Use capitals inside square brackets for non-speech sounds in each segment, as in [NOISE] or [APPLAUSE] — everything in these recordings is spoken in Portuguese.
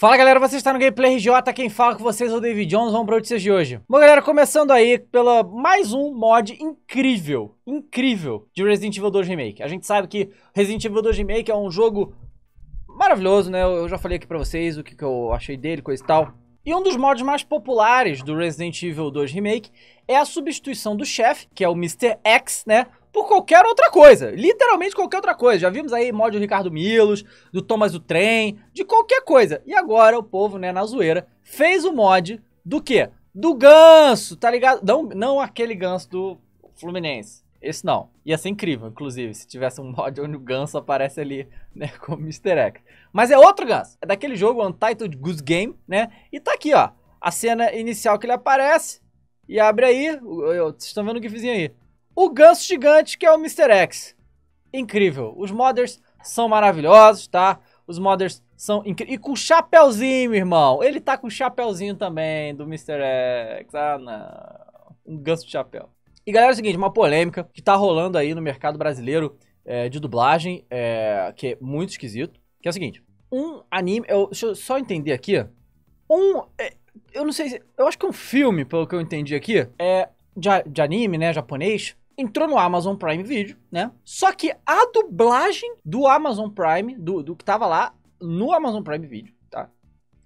Fala galera, você está no Gameplay RJ, tá quem fala com vocês é o David Jones, vamos para notícias de hoje. Bom galera, começando aí pela mais um mod incrível, incrível de Resident Evil 2 Remake. A gente sabe que Resident Evil 2 Remake é um jogo maravilhoso, né? Eu já falei aqui pra vocês o que, que eu achei dele, coisa e tal. E um dos mods mais populares do Resident Evil 2 Remake é a substituição do chefe, que é o Mr. X, né? por qualquer outra coisa. Literalmente qualquer outra coisa. Já vimos aí mod do Ricardo Milos, do Thomas do Trem, de qualquer coisa. E agora o povo, né, na zoeira, fez o mod do quê? Do ganso, tá ligado? Não, não aquele ganso do Fluminense. Esse não. Ia ser incrível, inclusive, se tivesse um mod onde o ganso aparece ali, né, [LAUGHS] como Mr. X. Mas é outro ganso. É daquele jogo, Untitled Goose Game, né? E tá aqui, ó. A cena inicial que ele aparece. E abre aí. Vocês estão vendo o que aí o ganso gigante que é o Mr. X. Incrível. Os modders são maravilhosos, tá? Os modders são incríveis. E com o chapéuzinho, irmão. Ele tá com o chapéuzinho também do Mr. X. Ah, não. Um ganso de chapéu. E galera, é o seguinte, uma polêmica que tá rolando aí no mercado brasileiro é, de dublagem, é, que é muito esquisito, que é o seguinte. Um anime... Eu, deixa eu só entender aqui. Um... É, eu não sei... Eu acho que é um filme, pelo que eu entendi aqui, é de, de anime, né, japonês, entrou no Amazon Prime Video, né? Só que a dublagem do Amazon Prime, do, do que tava lá no Amazon Prime Video, tá?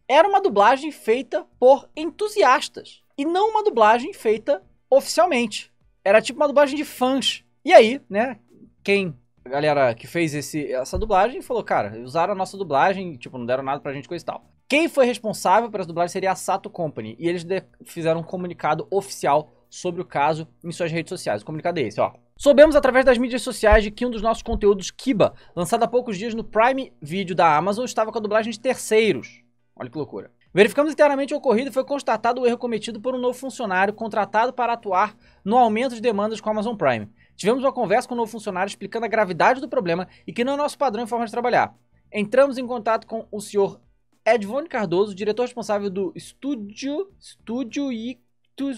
Era uma dublagem feita por entusiastas e não uma dublagem feita oficialmente. Era tipo uma dublagem de fãs. E aí, né? Quem a galera que fez esse, essa dublagem falou, cara, usaram a nossa dublagem, tipo, não deram nada pra gente coisa e tal. Quem foi responsável pelas dublagem seria a Sato Company, e eles fizeram um comunicado oficial sobre o caso em suas redes sociais. O comunicado é esse, ó. Soubemos através das mídias sociais de que um dos nossos conteúdos, Kiba, lançado há poucos dias no Prime Video da Amazon, estava com a dublagem de terceiros. Olha que loucura. Verificamos internamente o ocorrido e foi constatado o erro cometido por um novo funcionário contratado para atuar no aumento de demandas com a Amazon Prime. Tivemos uma conversa com o um novo funcionário explicando a gravidade do problema e que não é nosso padrão e forma de trabalhar. Entramos em contato com o senhor Edvone Cardoso, diretor responsável do estúdio, estúdio e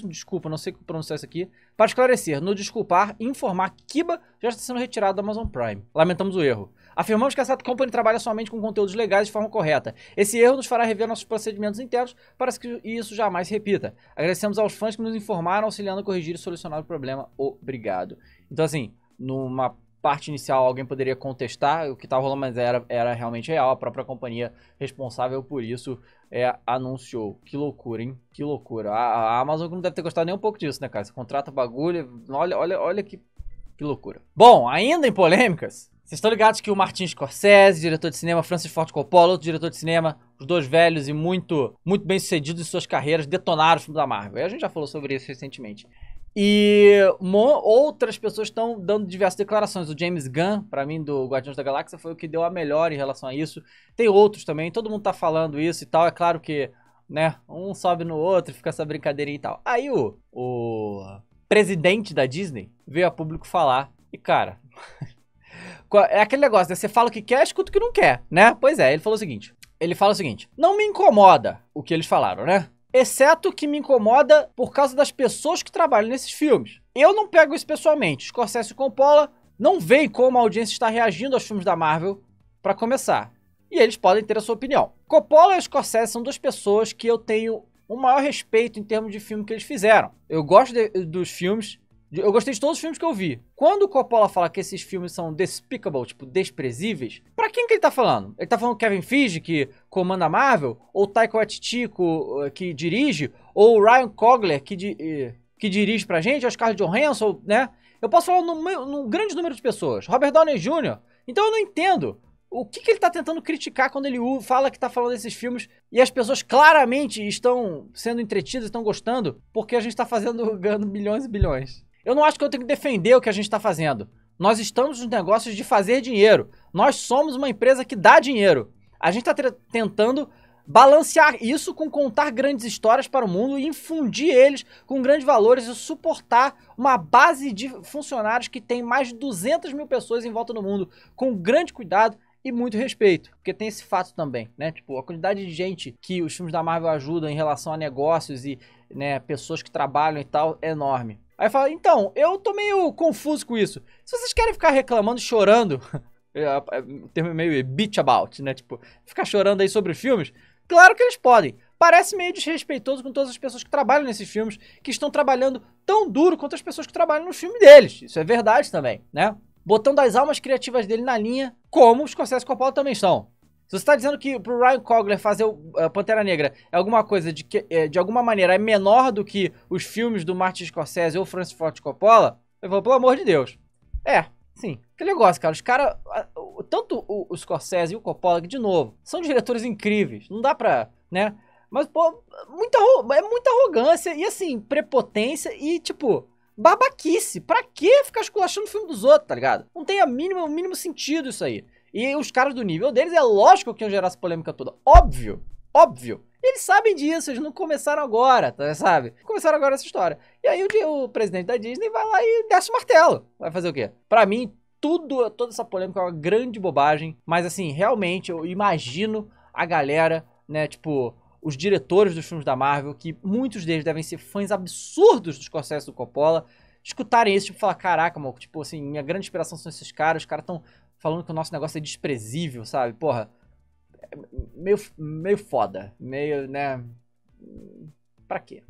desculpa, não sei como pronunciar isso aqui, para esclarecer, no desculpar, informar que Kiba já está sendo retirado da Amazon Prime. Lamentamos o erro. Afirmamos que a Sat Company trabalha somente com conteúdos legais de forma correta. Esse erro nos fará rever nossos procedimentos internos para que isso jamais se repita. Agradecemos aos fãs que nos informaram, auxiliando a corrigir e solucionar o problema. Obrigado. Então, assim, numa parte inicial alguém poderia contestar o que estava tá rolando, mas era, era realmente real. A própria companhia responsável por isso é, anunciou. Que loucura, hein? Que loucura. A, a, Amazon não deve ter gostado nem um pouco disso, né, cara? Você contrata bagulho, olha, olha, olha que, que loucura. Bom, ainda em polêmicas, vocês estão ligados que o Martin Scorsese, diretor de cinema, Francis Ford Coppola, outro diretor de cinema, os dois velhos e muito, muito bem sucedidos em suas carreiras, detonaram o filme da Marvel. E a gente já falou sobre isso recentemente. E outras pessoas estão dando diversas declarações. O James Gunn, para mim, do Guardiões da Galáxia, foi o que deu a melhor em relação a isso. Tem outros também, todo mundo tá falando isso e tal. É claro que, né, um sobe no outro, e fica essa brincadeirinha e tal. Aí o, o presidente da Disney veio a público falar. E, cara, [LAUGHS] é aquele negócio, né? Você fala o que quer, escuta o que não quer, né? Pois é, ele falou o seguinte. Ele fala o seguinte: não me incomoda o que eles falaram, né? Exceto que me incomoda por causa das pessoas que trabalham nesses filmes. Eu não pego isso pessoalmente. Scorsese e Coppola não veem como a audiência está reagindo aos filmes da Marvel, para começar. E eles podem ter a sua opinião. Coppola e Scorsese são duas pessoas que eu tenho o maior respeito em termos de filme que eles fizeram. Eu gosto de, dos filmes, eu gostei de todos os filmes que eu vi. Quando o Coppola fala que esses filmes são despicable, tipo, desprezíveis, pra quem que ele tá falando? Ele tá falando Kevin Feige, que comanda a Marvel? Ou Taika Waititi, eh, que dirige? Ou Ryan Cogler, que, di eh, que dirige pra gente? Ou John Johansson, né? Eu posso falar num, num grande número de pessoas. Robert Downey Jr. Então eu não entendo o que, que ele está tentando criticar quando ele fala que está falando desses filmes e as pessoas claramente estão sendo entretidas, estão gostando, porque a gente está fazendo [LAUGHS] ganhando bilhões e bilhões. Eu não acho que eu tenho que defender o que a gente está fazendo. Nós estamos nos negócios de fazer dinheiro. Nós somos uma empresa que dá dinheiro. A gente está tentando balancear isso com contar grandes histórias para o mundo e infundir eles com grandes valores e suportar uma base de funcionários que tem mais de 200 mil pessoas em volta do mundo, com grande cuidado e muito respeito, porque tem esse fato também, né? Tipo, a quantidade de gente que os filmes da Marvel ajudam em relação a negócios e né, pessoas que trabalham e tal é enorme. Aí fala, então, eu tô meio confuso com isso. Se vocês querem ficar reclamando, chorando, [LAUGHS] é, é, termo meio bitch about, né? Tipo, ficar chorando aí sobre filmes, claro que eles podem. Parece meio desrespeitoso com todas as pessoas que trabalham nesses filmes, que estão trabalhando tão duro quanto as pessoas que trabalham no filme deles. Isso é verdade também, né? Botão das almas criativas dele na linha, como os Scorsese e Coppola também são. Se você está dizendo que pro Ryan Cogler fazer o uh, Pantera Negra é alguma coisa de que, é, de alguma maneira, é menor do que os filmes do Martin Scorsese ou Francis Ford Coppola, eu falo, pelo amor de Deus. É, sim. Que negócio, cara. Os caras, tanto o, o Scorsese e o Coppola, que, de novo, são diretores incríveis. Não dá pra, né? Mas, pô, muita, é muita arrogância e, assim, prepotência e, tipo, babaquice. Pra que ficar esculachando o filme dos outros, tá ligado? Não tem a mínima, o mínimo sentido isso aí. E os caras do nível deles, é lógico que iam gerar essa polêmica toda. Óbvio, óbvio. Eles sabem disso, eles não começaram agora, tá, sabe? Começaram agora essa história. E aí o, o presidente da Disney vai lá e desce o martelo. Vai fazer o quê? Pra mim, tudo, toda essa polêmica é uma grande bobagem. Mas assim, realmente, eu imagino a galera, né, tipo, os diretores dos filmes da Marvel, que muitos deles devem ser fãs absurdos dos Scorsese do Coppola, escutarem isso, tipo, falar, caraca, mano, tipo assim, minha grande inspiração são esses caras, os caras estão falando que o nosso negócio é desprezível, sabe? Porra, é meio, meio foda, meio, né? Pra quê?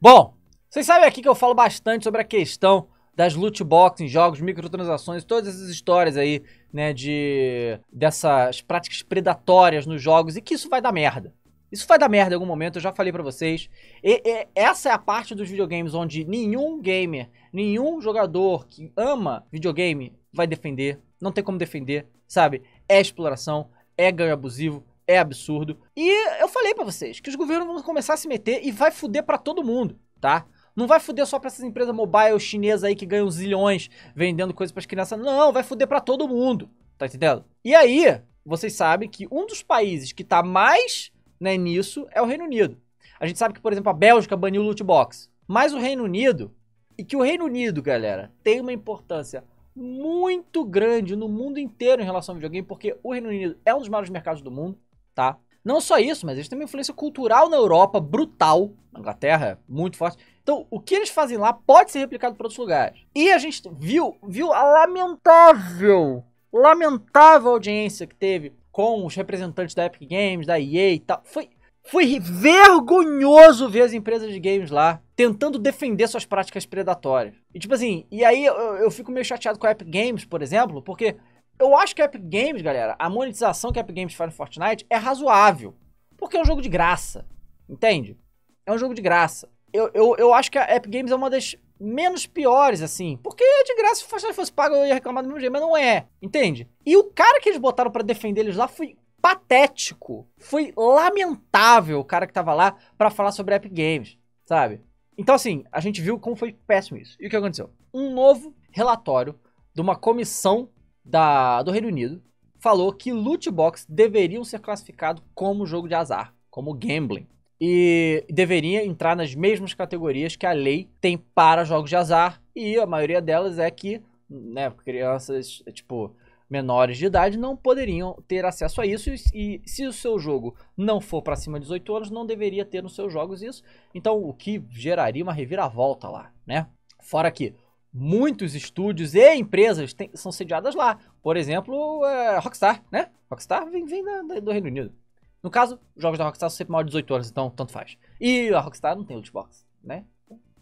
Bom, vocês sabem aqui que eu falo bastante sobre a questão das loot boxes, jogos, microtransações, todas essas histórias aí, né, de dessas práticas predatórias nos jogos e que isso vai dar merda. Isso vai dar merda em algum momento, eu já falei para vocês. E, e, essa é a parte dos videogames onde nenhum gamer, nenhum jogador que ama videogame vai defender, não tem como defender, sabe? É exploração, é ganho abusivo, é absurdo. E eu falei para vocês que os governos vão começar a se meter e vai fuder para todo mundo, tá? Não vai fuder só pra essas empresas mobile chinesas aí que ganham zilhões vendendo coisas para as crianças. Não, vai fuder para todo mundo. Tá entendendo? E aí, vocês sabem que um dos países que tá mais né, nisso é o Reino Unido. A gente sabe que, por exemplo, a Bélgica baniu o loot box. Mas o Reino Unido, e que o Reino Unido, galera, tem uma importância muito grande no mundo inteiro em relação ao videogame, porque o Reino Unido é um dos maiores mercados do mundo, tá? Não só isso, mas eles têm uma influência cultural na Europa brutal, na Inglaterra, muito forte. Então, o que eles fazem lá pode ser replicado para outros lugares. E a gente viu, viu a lamentável, lamentável audiência que teve com os representantes da Epic Games, da EA e tal. Foi, foi vergonhoso ver as empresas de games lá tentando defender suas práticas predatórias. E tipo assim, e aí eu, eu fico meio chateado com a Epic Games, por exemplo, porque eu acho que a Epic Games, galera, a monetização que a Epic Games faz no Fortnite é razoável. Porque é um jogo de graça, entende? É um jogo de graça. Eu, eu, eu acho que a Epic Games é uma das menos piores, assim. Porque é de graça, se o Fortnite fosse pago, eu ia reclamar do mesmo jeito, mas não é, entende? E o cara que eles botaram para defender eles lá foi patético. Foi lamentável o cara que tava lá para falar sobre a Epic Games, sabe? Então, assim, a gente viu como foi péssimo isso. E o que aconteceu? Um novo relatório de uma comissão da, do Reino Unido falou que loot box deveriam ser classificados como jogo de azar, como gambling. E deveria entrar nas mesmas categorias que a lei tem para jogos de azar, e a maioria delas é que, né, crianças, tipo, menores de idade não poderiam ter acesso a isso e, se o seu jogo não for para cima de 18 anos, não deveria ter nos seus jogos isso. Então, o que geraria uma reviravolta lá, né? Fora que muitos estúdios e empresas são sediadas lá. Por exemplo, é, Rockstar, né? Rockstar vem, vem da, da, do Reino Unido. No caso, jogos da Rockstar são sempre maiores de 18 anos, então tanto faz. E a Rockstar não tem lootbox né?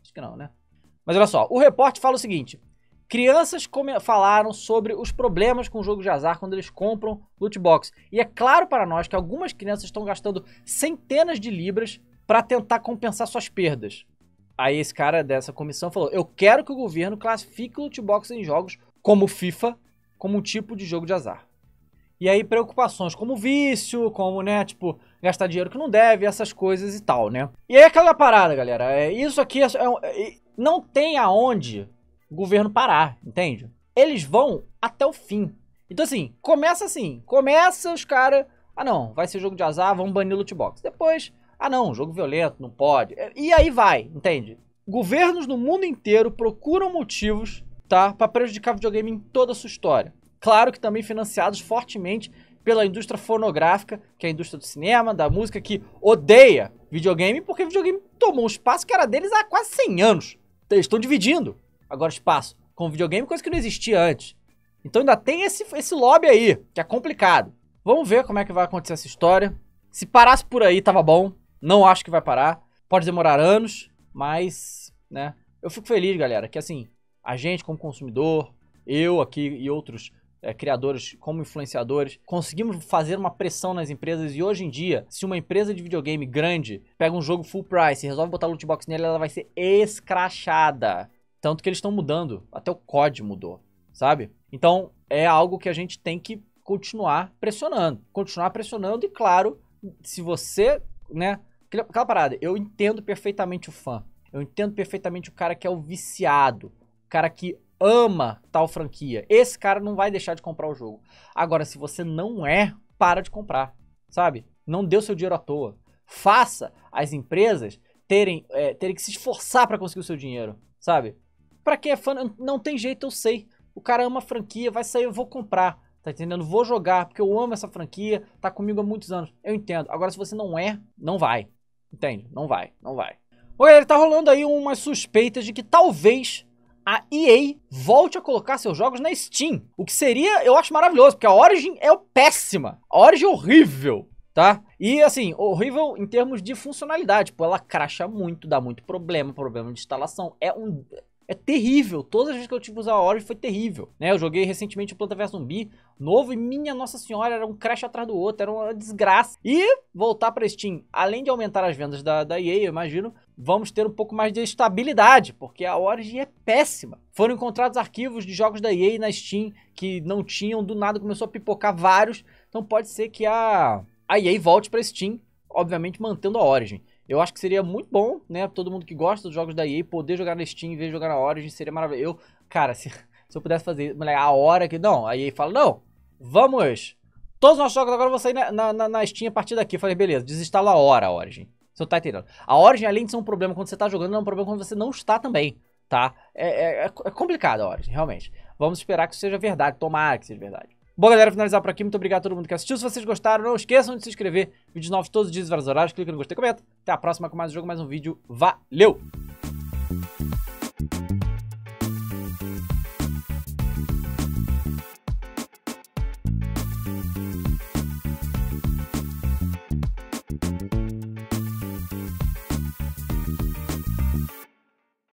Acho que não, né? Mas olha só, o repórter fala o seguinte: Crianças falaram sobre os problemas com o jogo de azar quando eles compram loot box. E é claro para nós que algumas crianças estão gastando centenas de libras para tentar compensar suas perdas. Aí esse cara dessa comissão falou: "Eu quero que o governo classifique loot box em jogos como FIFA como um tipo de jogo de azar". E aí preocupações como vício, como, né, tipo, gastar dinheiro que não deve, essas coisas e tal, né? E aí é aquela parada, galera, é, isso aqui é, é, é não tem aonde o governo parar, entende? Eles vão até o fim. Então, assim, começa assim. Começa os caras. Ah, não, vai ser jogo de azar, vamos banir loot box. Depois, ah, não, jogo violento, não pode. É, e aí vai, entende? Governos no mundo inteiro procuram motivos, tá? Pra prejudicar videogame em toda a sua história. Claro que também financiados fortemente pela indústria fonográfica, que é a indústria do cinema, da música, que odeia videogame, porque videogame tomou um espaço que era deles há quase 100 anos. Eles estão dividindo agora espaço com videogame, coisa que não existia antes. Então ainda tem esse, esse lobby aí, que é complicado. Vamos ver como é que vai acontecer essa história. Se parasse por aí, tava bom. Não acho que vai parar. Pode demorar anos, mas, né? Eu fico feliz, galera, que assim, a gente como consumidor, eu aqui e outros é, criadores como influenciadores, conseguimos fazer uma pressão nas empresas e hoje em dia, se uma empresa de videogame grande pega um jogo full price e resolve botar loot box nele, ela vai ser escrachada. Tanto que eles estão mudando, até o COD mudou, sabe? Então é algo que a gente tem que continuar pressionando, continuar pressionando e claro, se você, né, aquela parada, eu entendo perfeitamente o fã, eu entendo perfeitamente o cara que é o viciado, o cara que ama tal franquia. Esse cara não vai deixar de comprar o jogo. Agora, se você não é, para de comprar, sabe? Não dê o seu dinheiro à toa. Faça as empresas terem, é, terem que se esforçar para conseguir o seu dinheiro, sabe? Pra quem é fã, não tem jeito, eu sei. O cara ama a franquia, vai sair, eu vou comprar. Tá entendendo? Vou jogar, porque eu amo essa franquia, tá comigo há muitos anos. Eu entendo. Agora, se você não é, não vai. Entende? Não vai, não vai. Olha, galera, tá rolando aí umas suspeitas de que talvez a EA volte a colocar seus jogos na Steam. O que seria, eu acho maravilhoso, porque a Origin é péssima. A Origin é horrível, tá? E assim, horrível em termos de funcionalidade. Pô, ela cracha muito, dá muito problema, problema de instalação. É um é terrível. Todas as vezes que eu tive que usar a Origin foi terrível. Né? Eu joguei recentemente o Planta vs Zumbi novo e minha Nossa Senhora, era um crash atrás do outro, era uma desgraça. E voltar para Steam, além de aumentar as vendas da, da EA, eu imagino, vamos ter um pouco mais de estabilidade, porque a Origin é péssima. Foram encontrados arquivos de jogos da EA na Steam que não tinham, do nada começou a pipocar vários. Então pode ser que a, a EA volte para Steam, obviamente mantendo a Origin. Eu acho que seria muito bom, né? Todo mundo que gosta dos jogos da EA poder jogar na Steam em vez de jogar na Origin seria maravilhoso. Eu, cara, [LAUGHS] se, se eu pudesse fazer, moleque, a hora que. Não, a EA fala, não, vamos! Todos os nossos jogos agora vão sair na, na, na Steam a partir daqui. Eu falei, beleza, desinstala a hora a Origin. Você tá entendendo? A Origin, além de ser um problema quando você tá jogando, é um problema quando você não está também, tá? É, é, é, é complicado a Origin, realmente. Vamos esperar que isso seja verdade, tomara que seja verdade. Bom, galera, finalizar por aqui. Muito obrigado a todo mundo que assistiu. Se vocês gostaram, não esqueçam de se inscrever. Vídeos novos todos os dias, vários horários. Clica no gostei, comenta. Até a próxima com mais um jogo, mais um vídeo. Valeu!